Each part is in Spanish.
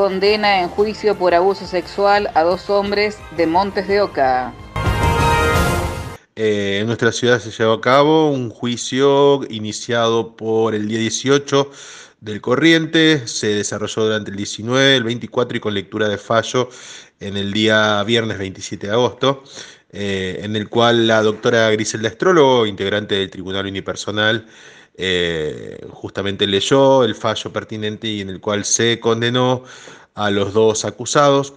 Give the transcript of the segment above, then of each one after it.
condena en juicio por abuso sexual a dos hombres de Montes de Oca. Eh, en nuestra ciudad se llevó a cabo un juicio iniciado por el día 18 del corriente, se desarrolló durante el 19, el 24 y con lectura de fallo en el día viernes 27 de agosto, eh, en el cual la doctora Griselda Estrólogo, integrante del Tribunal Unipersonal, eh, justamente leyó el fallo pertinente y en el cual se condenó a los dos acusados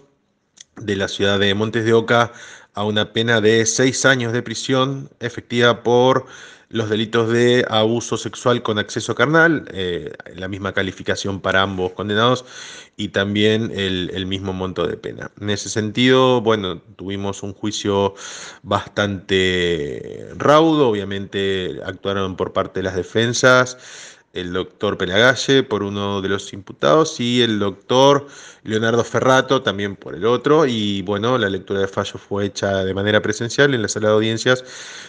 de la ciudad de Montes de Oca a una pena de seis años de prisión efectiva por los delitos de abuso sexual con acceso carnal, eh, la misma calificación para ambos condenados y también el, el, mismo monto de pena. En ese sentido, bueno, tuvimos un juicio bastante raudo, obviamente actuaron por parte de las defensas el doctor Pelagalle por uno de los imputados y el doctor Leonardo Ferrato también por el otro. Y bueno, la lectura de fallo fue hecha de manera presencial en la sala de audiencias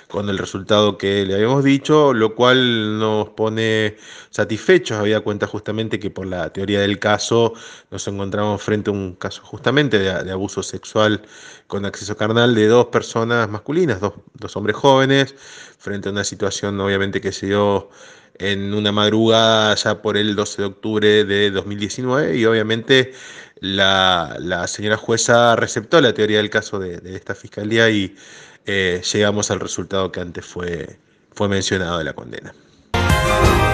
con el resultado que le habíamos dicho, lo cual nos pone satisfechos. Había cuenta justamente que por la teoría del caso nos encontramos frente a un caso justamente de, abuso sexual con acceso carnal de dos personas masculinas, dos, dos hombres jóvenes, frente a una situación obviamente que se dio en una madrugada ya por el 12 de octubre de 2019 y obviamente la, señora jueza aceptó la teoría del caso de, esta fiscalía y eh, llegamos al resultado que antes fue, fue mencionado de la condena.